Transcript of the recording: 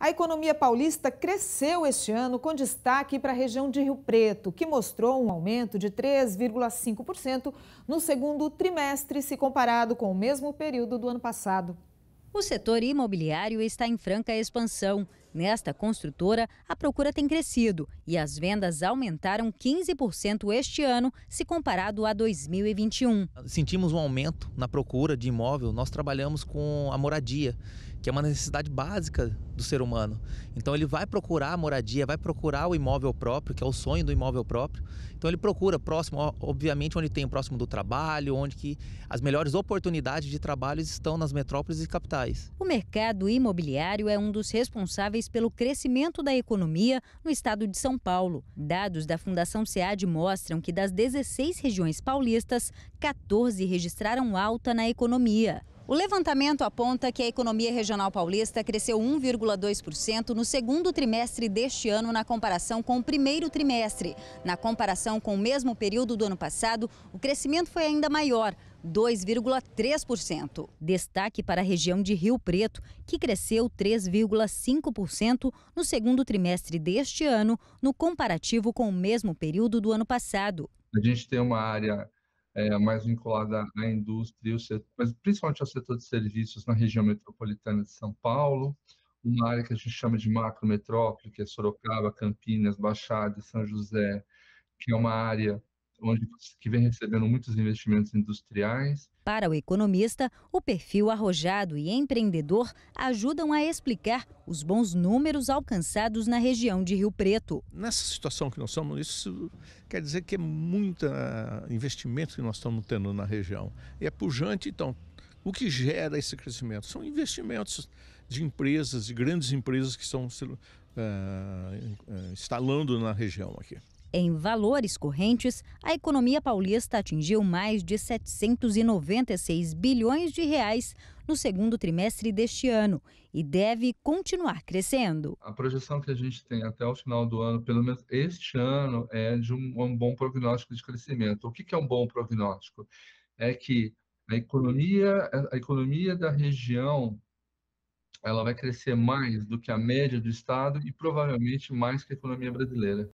A economia paulista cresceu este ano, com destaque para a região de Rio Preto, que mostrou um aumento de 3,5% no segundo trimestre, se comparado com o mesmo período do ano passado. O setor imobiliário está em franca expansão. Nesta construtora, a procura tem crescido e as vendas aumentaram 15% este ano, se comparado a 2021. Sentimos um aumento na procura de imóvel. Nós trabalhamos com a moradia, que é uma necessidade básica do ser humano. Então ele vai procurar a moradia, vai procurar o imóvel próprio, que é o sonho do imóvel próprio. Então ele procura próximo, obviamente, onde tem próximo do trabalho, onde que as melhores oportunidades de trabalho estão nas metrópoles e capitais. O mercado imobiliário é um dos responsáveis pelo crescimento da economia no estado de São Paulo. Dados da Fundação SEAD mostram que das 16 regiões paulistas, 14 registraram alta na economia. O levantamento aponta que a economia regional paulista cresceu 1,2% no segundo trimestre deste ano na comparação com o primeiro trimestre. Na comparação com o mesmo período do ano passado, o crescimento foi ainda maior, 2,3%. Destaque para a região de Rio Preto, que cresceu 3,5% no segundo trimestre deste ano, no comparativo com o mesmo período do ano passado. A gente tem uma área é, mais vinculada à indústria, mas principalmente ao setor de serviços na região metropolitana de São Paulo, uma área que a gente chama de macrometrópole, que é Sorocaba, Campinas, Baixada e São José, que é uma área onde que vem recebendo muitos investimentos industriais. Para o economista, o perfil arrojado e empreendedor ajudam a explicar os bons números alcançados na região de Rio Preto. Nessa situação que nós estamos, isso quer dizer que é muito ah, investimento que nós estamos tendo na região. E é pujante, então, o que gera esse crescimento? São investimentos de empresas, de grandes empresas que estão uh, instalando na região aqui. Em valores correntes, a economia paulista atingiu mais de 796 bilhões de reais no segundo trimestre deste ano e deve continuar crescendo. A projeção que a gente tem até o final do ano, pelo menos este ano, é de um, um bom prognóstico de crescimento. O que, que é um bom prognóstico? É que a economia, a economia da região ela vai crescer mais do que a média do estado e provavelmente mais que a economia brasileira.